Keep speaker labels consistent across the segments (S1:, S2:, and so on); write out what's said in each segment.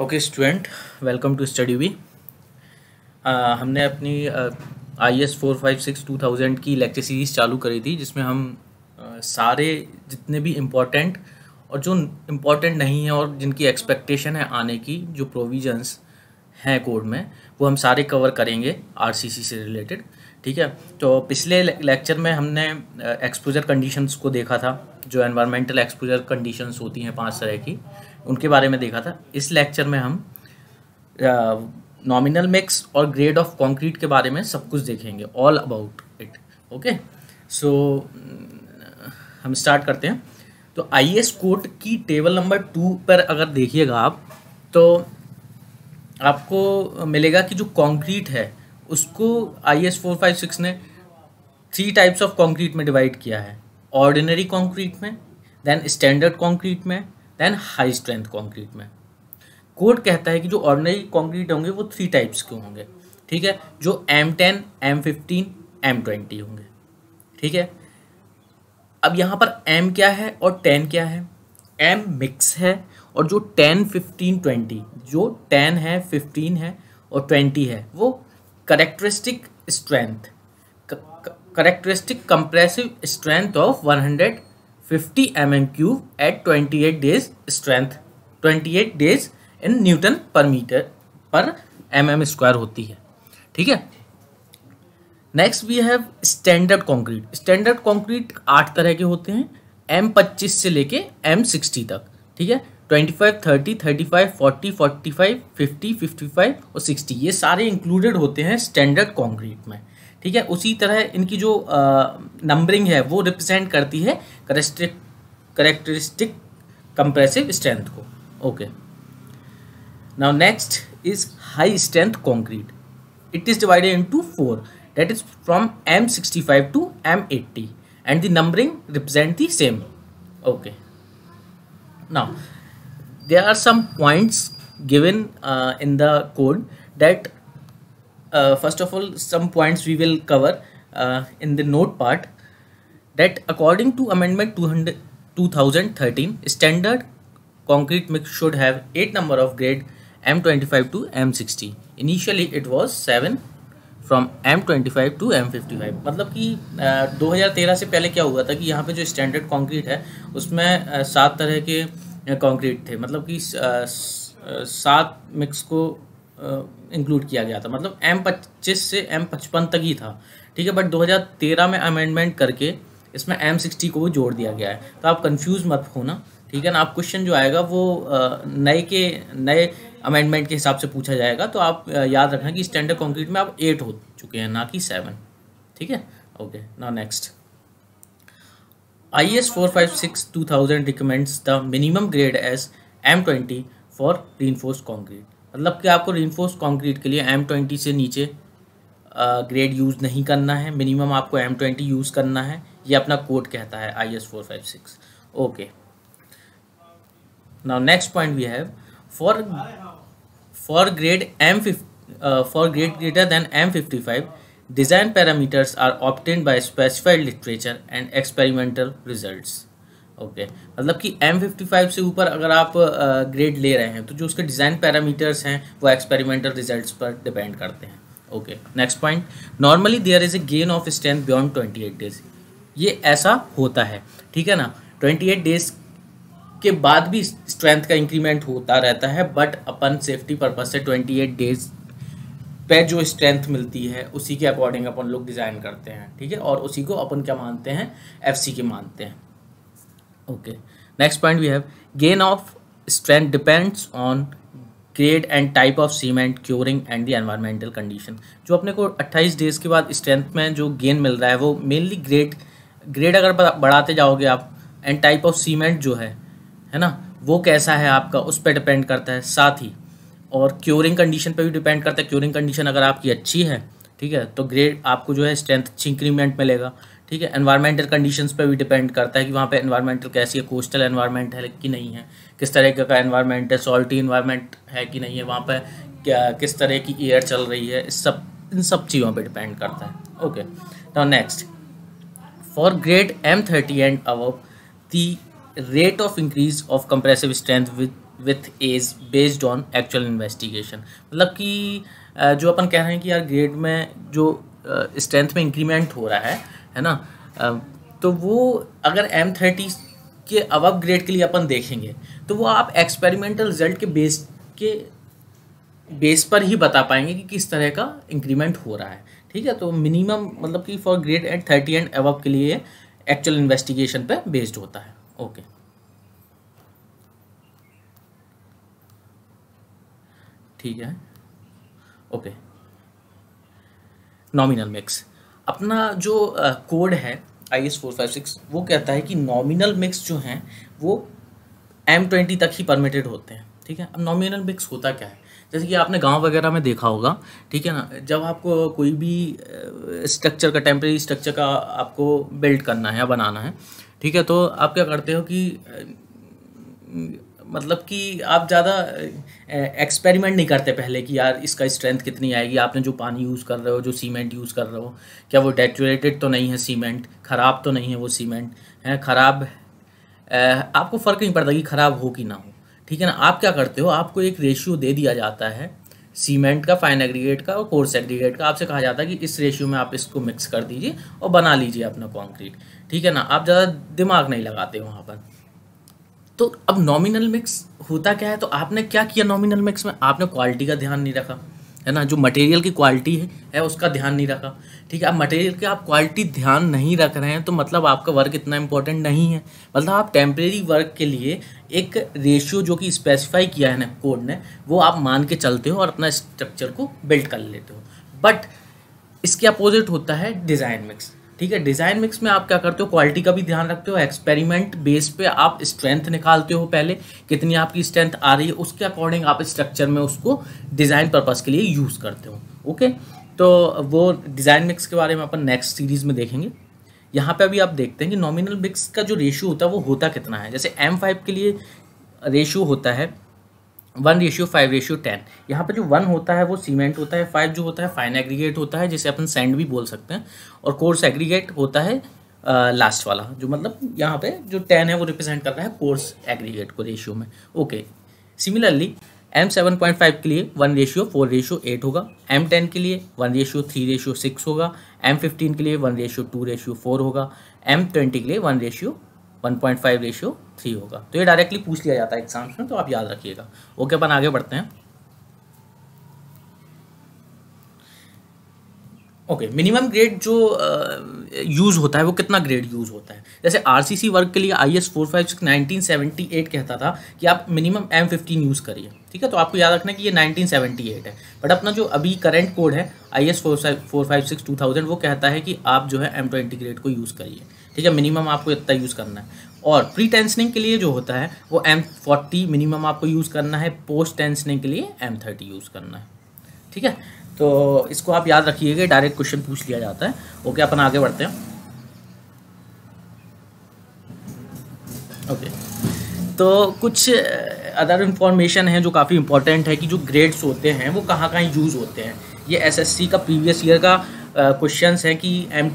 S1: Okay student welcome to study we हमने अपनी I S four five six two thousand की lecture series चालू करी थी जिसमें हम uh, सारे जितने भी इम्पोर्टेंट और जो इम्पोर्टेंट नहीं है और जिनकी एक्सपेक्टेशन है आने की जो प्रोविजंस हैं कोड में वो हम सारे कवर करेंगे आरसीसी से रिलेटेड ठीक है तो पिछले लेक्चर में हमने एक्सपोजर uh, कंडीशंस को देखा था जो एनवायरमेंटल एक्सपोजर कंडीशंस होती हैं पांच तरह की उनके बारे में देखा था इस लेक्चर में हम नॉमिनल मिक्स और ग्रेड ऑफ कंक्रीट के बारे में सब कुछ देखेंगे all about it okay so हम स्टार्ट करते हैं तो आई एस कोट की टेबल नंबर टू पर अगर देखिएगा आप तो आपको मिलेगा कि जो कंक्रीट है उसको आई एस फोर फाइव सिक्स ने थ्री टाइप्स ऑफ कंक्रीट में डिवाइड किया है ऑर्डिनरी कॉन्क्रीट में देन स्टैंडर्ड कॉन्क्रीट में देन हाई स्ट्रेंथ कॉन्क्रीट में कोर्ट कहता है कि जो ऑर्डिनरी कॉन्क्रीट होंगे वो थ्री टाइप्स के होंगे ठीक है जो M ten M fifteen M twenty होंगे ठीक है अब यहाँ पर एम क्या है और टेन क्या है एम मिक्स है और जो टेन फिफ्टीन ट्वेंटी जो टेन है फिफ्टीन है और ट्वेंटी है वो characteristic strength characteristic compressive strength of 150 at twenty at 28 strength twenty 28 days in newton per metre per M M square होती है ठीक है next we have standard concrete standard concrete आठ तरह के होते हैं एम पच्चीस से लेके एम सिक्सटी तक ठीक है twenty five thirty thirty five forty forty five fifty fifty five और सिक्सटी ये सारे इंक्लूडेड होते हैं स्टैंडर्ड कंक्रीट में ठीक है उसी तरह इनकी जो नंबरिंग है वो रिप्रेजेंट करती है करेक्टरिस्टिक कंप्रेसिव स्ट्रेंथ को okay now next is high strength concrete it is divided into four that is from M sixty five to M eighty and the numbering represent the same okay now there are some points given in the code that uh, first of all some points we will cover uh, in the note part that according to amendment 200, 2013 standard concrete mix should have eight number of grade M25 to M60 initially it was seven from M twenty five to M fifty five मतलब कि दो हज़ार तेरह से पहले क्या हुआ था कि यहाँ पे जो स्टैंडर्ड कॉन्क्रीट है उसमें सात तरह के कॉन्क्रीट थे मतलब कि सात मिक्स को इंक्लूड किया गया था मतलब एम पच्चीस से एम पचपन तक ही था ठीक है बट 2013 में अमेंडमेंट करके इसमें एम सिक्सटी को भी जोड़ दिया गया है तो आप कंफ्यूज मत हो ना ठीक है ना आप क्वेश्चन जो आएगा वो नए के नए अमेंडमेंट के हिसाब से पूछा जाएगा तो आप याद रखना कि स्टैंडर्ड कॉन्क्रीट में आप एट हो चुके हैं ना कि सेवन ठीक है ओके ना next I S four five six two thousand recommends the minimum grade as M twenty for reinforce concrete मतलब कि आपको रेनफोर्स कॉन्क्रीट के लिए एम ट्वेंटी से नीचे ग्रेड यूज़ नहीं करना है मिनिमम आपको एम ट्वेंटी यूज़ करना है ये अपना कोड कहता है I S four five six okay now next point we have for for grade M for grade greater than M fifty five design parameters are obtained by specified literature and experimental results okay okay. मतलब कि M55 से ऊपर अगर आप grade ले रहे हैं तो जो उसके डिज़ाइन पैरामीटर्स हैं वो एक्सपेरिमेंटल रिजल्ट्स पर डिपेंड करते हैं okay next point normally there is a gain of strength beyond 28 days ये ऐसा होता है ठीक है ना 28 डेज के बाद भी स्ट्रेंथ का इंक्रीमेंट होता रहता है बट अपन सेफ्टी पर्पज से एट डेज पे जो स्ट्रेंथ मिलती है उसी के अकॉर्डिंग अपन लोग डिज़ाइन करते हैं ठीक है और उसी को अपन क्या मानते हैं एफ के मानते हैं okay next point we have gain of strength depends on grade and type of cement curing and the environmental condition जो अपने को 28 डेज़ के बाद स्ट्रेंथ में जो गेन मिल रहा है वो मेनली ग्रेड ग्रेड अगर बढ़ाते जाओगे आप एंड टाइप ऑफ सीमेंट जो है है ना वो कैसा है आपका उस पर डिपेंड करता है साथ ही और क्योरिंग कंडीशन पर भी डिपेंड करता है क्योरिंग कंडीशन अगर आपकी अच्छी है ठीक है तो ग्रेड आपको जो है स्ट्रेंथ अच्छी इंक्रीमेंट मिलेगा ठीक है एनवायरमेंटल कंडीशंस पे भी डिपेंड करता है कि वहाँ पे एनवायरमेंटल कैसी है कोस्टल एनवायरमेंट है कि नहीं है किस तरह का एनवायरमेंट है सॉल्टी एनवायरमेंट है कि नहीं है वहाँ पे क्या किस तरह की एयर चल रही है इस सब इन सब चीज़ों पे डिपेंड करता है okay now next for grade M thirty and above the rate of increase of compressive strength with with age based on actual investigation मतलब कि जो अपन कह रहे हैं कि यार ग्रेड में जो स्ट्रेंथ में इंक्रीमेंट हो रहा है है ना तो वो अगर एम थर्टी के अब ग्रेड के लिए अपन देखेंगे तो वो आप एक्सपेरिमेंटल रिजल्ट के बेस के बेस पर ही बता पाएंगे कि किस तरह का इंक्रीमेंट हो रहा है ठीक है तो मिनिमम मतलब कि for grade at thirty and above के लिए एक्चुअल इन्वेस्टिगेशन पे बेस्ड होता है ओके ठीक है ओके नॉमिनल मिक्स अपना जो कोड है I S four five six वो कहता है कि नॉमिनल मिक्स जो हैं वो एम ट्वेंटी तक ही परमिटेड होते हैं ठीक है अब नॉमिनल मिक्स होता क्या है जैसे कि आपने गांव वगैरह में देखा होगा ठीक है ना जब आपको कोई भी स्ट्रक्चर का टेम्प्रेरी स्ट्रक्चर का आपको बिल्ड करना है या बनाना है ठीक है तो आप क्या करते हो कि मतलब कि आप ज़्यादा एक्सपेरिमेंट नहीं करते पहले कि यार इसका स्ट्रेंथ कितनी आएगी आपने जो पानी यूज़ कर रहे हो जो सीमेंट यूज़ कर रहे हो क्या वो डेटोरेटेड तो नहीं है सीमेंट ख़राब तो नहीं है वो सीमेंट है ख़राब आपको फ़र्क नहीं पड़ता कि ख़राब हो कि ना हो ठीक है ना आप क्या करते हो आपको एक रेशियो दे दिया जाता है सीमेंट का फाइन एग्रीगेट का और कोर्स एग्रीगेट का आपसे कहा जाता है कि इस रेशियो में आप इसको मिक्स कर दीजिए और बना लीजिए अपना कॉन्क्रीट ठीक है ना आप ज़्यादा दिमाग नहीं लगाते वहाँ पर तो अब नॉमिनल मिक्स होता क्या है तो आपने क्या किया नॉमिनल मिक्स में आपने क्वालिटी का ध्यान नहीं रखा है ना जो मटेरियल की क्वालिटी है, है उसका ध्यान नहीं रखा ठीक है अब मटेरियल की आप क्वालिटी ध्यान नहीं रख रहे हैं तो मतलब आपका वर्क इतना इंपॉर्टेंट नहीं है मतलब आप टेम्परेरी वर्क के लिए एक रेशियो जो कि स्पेसिफाई किया है ना कोड ने वो आप मान के चलते हो और अपना स्ट्रक्चर को बिल्ड कर लेते हो बट इसके अपोजिट होता है डिज़ाइन मिक्स ठीक है डिज़ाइन मिक्स में आप क्या करते हो क्वालिटी का भी ध्यान रखते हो एक्सपेरिमेंट बेस पे आप स्ट्रेंथ निकालते हो पहले कितनी आपकी स्ट्रेंथ आ रही है उसके अकॉर्डिंग आप स्ट्रक्चर में उसको डिज़ाइन पर्पज़ के लिए यूज़ करते हो ओके तो वो डिज़ाइन मिक्स के बारे में अपन नेक्स्ट सीरीज़ में देखेंगे यहाँ पे अभी आप देखते हैं कि नॉमिनल मिक्स का जो रेशियो होता है वो होता कितना है जैसे एम फाइव के लिए रेशियो होता है one ratio five ratio ten यहाँ पर जो वन होता है वो सीमेंट होता है फाइव जो होता है फाइन एग्रीगेट होता है जिसे अपन सेंड भी बोल सकते हैं और कोर्स एग्रीगेट होता है लास्ट वाला जो मतलब यहाँ पे जो टेन है वो रिप्रेजेंट कर रहा है कोर्स एग्रीगेट को रेशियो में okay similarly M seven point five के लिए one ratio four ratio eight होगा एम टेन के लिए one ratio three ratio six होगा एम फिफ्टीन के लिए one ratio two ratio four होगा एम ट्वेंटी के लिए वन रेशियो 1.5 रेशियो थ्री होगा तो ये डायरेक्टली पूछ लिया जाता है एग्जाम्स में तो आप याद रखिएगा ओके अपन आगे बढ़ते हैं ओके मिनिमम ग्रेड जो यूज़ uh, होता है वो कितना ग्रेड यूज़ होता है जैसे आरसीसी वर्क के लिए I S four five six nineteen seventy eight कहता था कि आप मिनिमम एम फिफ्टीन यूज़ करिए ठीक है तो आपको याद रखना कि ये नाइनटीन सेवेंटी एट है बट अपना जो अभी करंट कोड है I S four five four five six two thousand वो कहता है कि आप जो है एम ट्वेंटी ग्रेड को यूज़ करिए ठीक है मिनिमम आपको इतना यूज़ करना है और प्री टेंसनिंग के लिए जो होता है वो एम फोर्टी मिनिमम आपको यूज़ करना है पोस्ट टेंसनिंग के लिए एम थर्टी यूज़ करना है ठीक है तो इसको आप याद रखिएगा डायरेक्ट क्वेश्चन पूछ लिया जाता है ओके अपन आगे बढ़ते हैं ओके तो कुछ अदर इंफॉर्मेशन है जो काफ़ी इंपॉर्टेंट है कि जो ग्रेड्स होते हैं वो कहाँ कहाँ यूज़ होते हैं ये एसएससी का प्रीवियस ईयर का क्वेश्चन हैं कि एम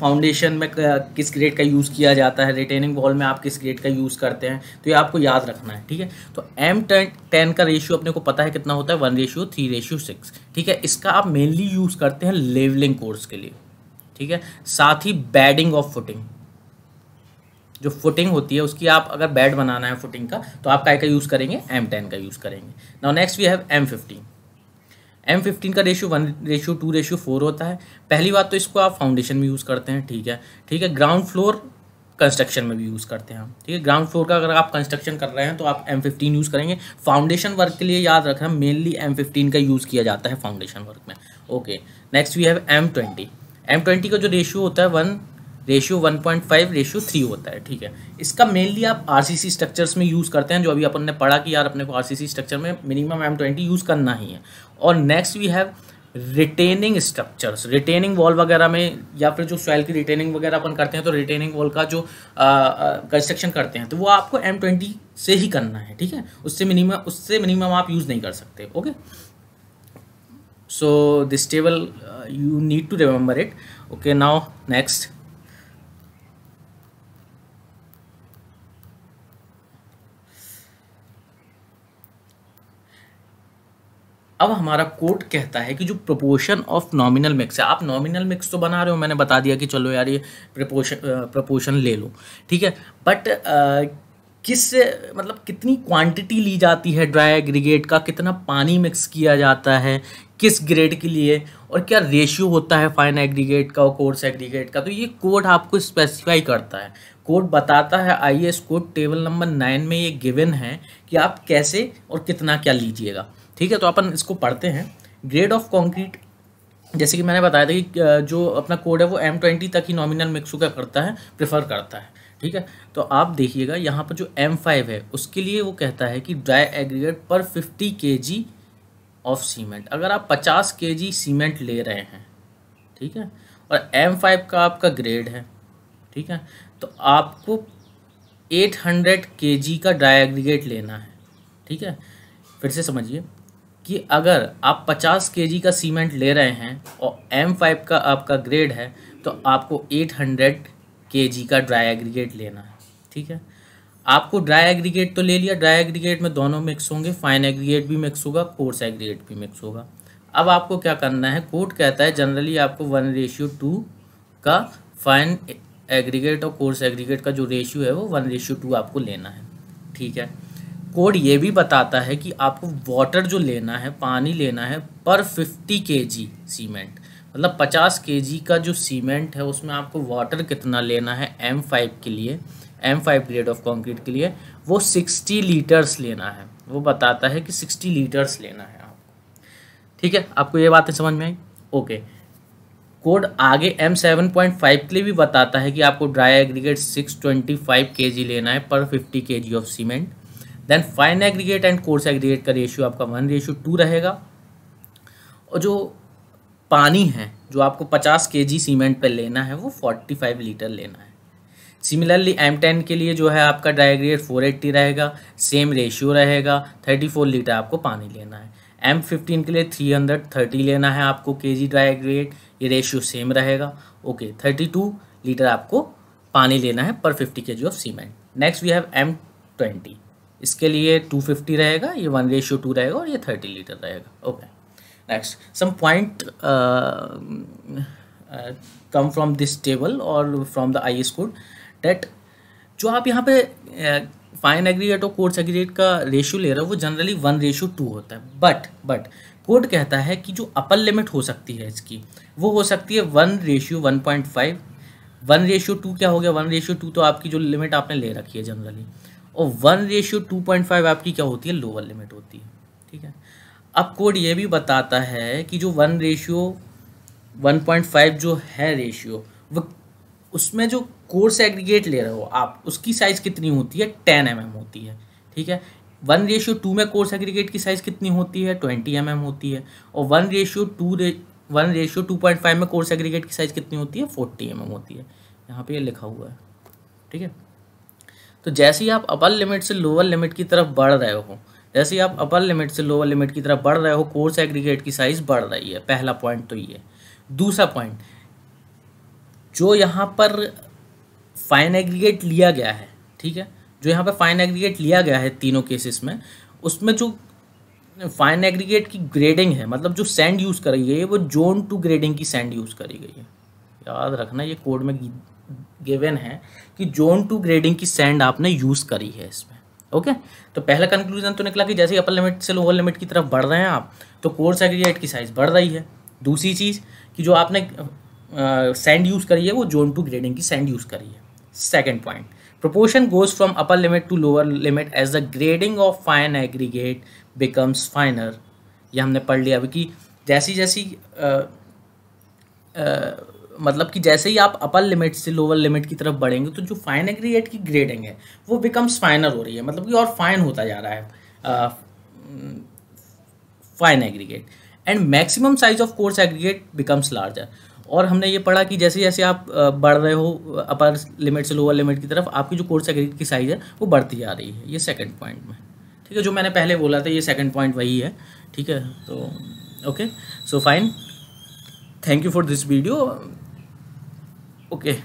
S1: फाउंडेशन में किस ग्रेड का यूज़ किया जाता है रिटेनिंग वॉल में आप किस ग्रेड का यूज़ करते हैं तो ये आपको याद रखना है ठीक है तो एम टेन का रेशियो अपने को पता है कितना होता है one ratio three ratio six ठीक है इसका आप मेनली यूज़ करते हैं लेवलिंग कोर्स के लिए ठीक है साथ ही बैडिंग ऑफ फुटिंग जो फुटिंग होती है उसकी आप अगर बेड बनाना है फुटिंग का तो आप क्या का यूज़ करेंगे एम टेन का यूज़ करेंगे now next we have M fifteen M fifteen का ratio one ratio two ratio four होता है पहली बात तो इसको आप फाउंडेशन में यूज़ करते हैं ठीक है ठीक है ग्राउंड फ्लोर कंस्ट्रक्शन में भी यूज़ करते हैं हम ठीक है ग्राउंड फ्लोर का अगर आप कंस्ट्रक्शन कर रहे हैं तो आप एम फिफ्टीन यूज़ करेंगे फाउंडेशन वर्क के लिए याद रखना मेनली एम फिफ्टीन का यूज़ किया जाता है फाउंडेशन वर्क में okay next we have M twenty M twenty का जो रेशियो होता है वन रेशियो 1.5 रेशियो थ्री होता है ठीक है इसका मेनली आप सी स्ट्रक्चर्स में यूज़ करते हैं जो अभी अपन ने पढ़ा कि यार अपने को सी स्ट्रक्चर में मिनिमम एम ट्वेंटी यूज़ करना ही है और next we have retaining structures retaining wall वगैरह में या फिर जो सॉइल की रिटेनिंग वगैरह अपन करते हैं तो रिटेनिंग वॉल का जो कंस्ट्रक्शन करते हैं तो वो आपको एम ट्वेंटी से ही करना है ठीक है उससे मिनिमम उससे मिनिमम आप यूज़ नहीं कर सकते okay so this table you need to remember it okay now next अब हमारा कोर्ट कहता है कि जो प्रपोर्शन ऑफ नॉमिनल मिक्स है आप नॉमिनल मिक्स तो बना रहे हो मैंने बता दिया कि चलो यार ये प्रपोशन प्रपोशन ले लो ठीक है बट किस मतलब कितनी क्वांटिटी ली जाती है ड्राई एग्रीगेट का कितना पानी मिक्स किया जाता है किस ग्रेड के लिए और क्या रेशियो होता है फाइन एग्रीगेट का और कोर्स एग्रीगेट का तो ये कोड आपको स्पेसिफाई करता है कोड बताता है I S code table number nine में ये गिवन है कि आप कैसे और कितना क्या लीजिएगा ठीक है तो अपन इसको पढ़ते हैं ग्रेड ऑफ कॉन्क्रीट जैसे कि मैंने बताया था कि जो अपना कोड है वो एम ट्वेंटी तक ही नॉमिनल मिक्स का करता है प्रेफर करता है ठीक है तो आप देखिएगा यहाँ पर जो एम फाइव है उसके लिए वो कहता है कि ड्राई एग्रीगेट पर fifty K G of cement अगर आप पचास के जी सीमेंट ले रहे हैं ठीक है और एम फाइव का आपका ग्रेड है ठीक है तो आपको एट हंड्रेड के जी का ड्राई एग्रीगेट लेना है ठीक है फिर से समझिए कि अगर आप 50 के का सीमेंट ले रहे हैं और एम फाइव का आपका ग्रेड है तो आपको 800 के का ड्राई एग्रीगेट लेना है ठीक है आपको ड्राई एग्रीगेट तो ले लिया ड्राई एग्रीगेट में दोनों मिक्स होंगे फाइन एग्रीगेट भी मिक्स होगा कोर्स एग्रीगेट भी मिक्स होगा अब आपको क्या करना है कोर्ट कहता है जनरली आपको वन रेशियो टू का फाइन एग्रीगेट और कोर्स एग्रीगेट का जो रेशियो है वो वन रेशियो टू आपको लेना है ठीक है कोड ये भी बताता है कि आपको वाटर जो लेना है पानी लेना है पर फिफ्टी के जी सीमेंट मतलब पचास के जी का जो सीमेंट है उसमें आपको वाटर कितना लेना है एम फाइव के लिए M five grade of concrete के लिए वो सिक्सटी लीटर्स लेना है वो बताता है कि सिक्सटी लीटर्स लेना है आपको ठीक है आपको ये बातें समझ में आई ओके कोड आगे एम सेवन पॉइंट फाइव के लिए भी बताता है कि आपको dry aggregate six twenty five K G लेना है per fifty K G of cement then fine aggregate and coarse aggregate का रेशियो आपका वन रेशियो टू रहेगा और जो पानी है जो आपको पचास के जी सीमेंट पर लेना है वो फोर्टी फाइव लीटर लेना है सिमिलरली एम टेन के लिए जो है आपका डायग्रेड फोर एट्टी रहेगा सेम रेशियो रहेगा थर्टी फोर लीटर आपको पानी लेना है एम फिफ्टीन के लिए थ्री हंड्रेड थर्टी लेना है आपको के जी डायग्रेड ये रेशियो सेम रहेगा ओके थर्टी टू लीटर आपको पानी लेना है per fifty K G of cement next we have M twenty इसके लिए 250 रहेगा ये वन रेशियो टू रहेगा और ये 30 लीटर रहेगा okay next some point come from this table और from the I S code that जो आप यहाँ पे फाइन uh, एग्रीगेट और कोर्स एग्रीगेट का रेशियो ले रहे हो वो जनरली वन रेशियो टू होता है बट बट कोड कहता है कि जो अपर लिमिट हो सकती है इसकी वो हो सकती है one ratio one point five one ratio two क्या हो गया वन रेशियो टू तो आपकी जो लिमिट आपने ले रखी है जनरली और one ratio two point five आपकी क्या होती है लोअर लिमिट होती है ठीक है अब कोड ये भी बताता है कि जो one ratio one point five जो है रेशियो वो उसमें जो कोर्स एग्रीगेट ले रहे हो आप उसकी साइज़ कितनी होती है टेन एम mm होती है ठीक है वन रेशियो टू में कोर्स एग्रीगेट की साइज़ कितनी होती है ट्वेंटी एम mm होती है और वन रेशियो टू रे one ratio two point five में कोर्स एग्रीगेट की साइज़ कितनी होती है फोर्टी एम mm होती है यहाँ पे ये यह लिखा हुआ है ठीक है तो जैसे ही आप अपर लिमिट से लोअर लिमिट की तरफ बढ़ रहे हो जैसे ही आप अपर लिमिट से लोअर लिमिट की तरफ बढ़ रहे हो कोर्स एग्रीगेट की साइज़ बढ़ रही है पहला पॉइंट तो ये दूसरा पॉइंट जो यहाँ पर फाइन एग्रीगेट लिया गया है ठीक है जो यहाँ पर फाइन एग्रीगेट लिया गया है तीनों केसेस में उसमें जो फाइन एग्रीगेट की ग्रेडिंग है मतलब जो सैंड यूज़ करी गई है वो जोन टू ग्रेडिंग की सैंड यूज़ करी गई है याद रखना ये कोड में गिवन है कि जोन टू ग्रेडिंग की सैंड आपने यूज़ करी है इसमें ओके okay? तो पहला कंक्लूजन तो निकला कि जैसे अपर लिमिट से लोअर लिमिट की तरफ बढ़ रहे हैं आप तो कोर्स एग्रीगेट की साइज़ बढ़ रही है दूसरी चीज़ कि जो आपने सैंड यूज़ करी है वो जोन टू ग्रेडिंग की सैंड यूज़ करी है second point proportion goes from upper limit to lower limit as the grading of fine aggregate becomes finer यह हमने पढ़ लिया अभी कि जैसी जैसी आ, मतलब कि जैसे ही आप अपर लिमिट से लोअर लिमिट की तरफ बढ़ेंगे तो जो फाइन एग्रीगेट की ग्रेडिंग है वो बिकम्स फाइनर हो रही है मतलब कि और फाइन होता जा रहा है fine aggregate and maximum size of coarse aggregate becomes larger और हमने ये पढ़ा कि जैसे जैसे आप बढ़ रहे हो अपर लिमिट से लोअर लिमिट की तरफ आपकी जो कोर्स एग्रीगेट की साइज़ है वो बढ़ती जा रही है ये सेकेंड पॉइंट में ठीक है जो मैंने पहले बोला था ये सेकेंड पॉइंट वही है ठीक है तो okay so fine thank you for this video Oke. Okay.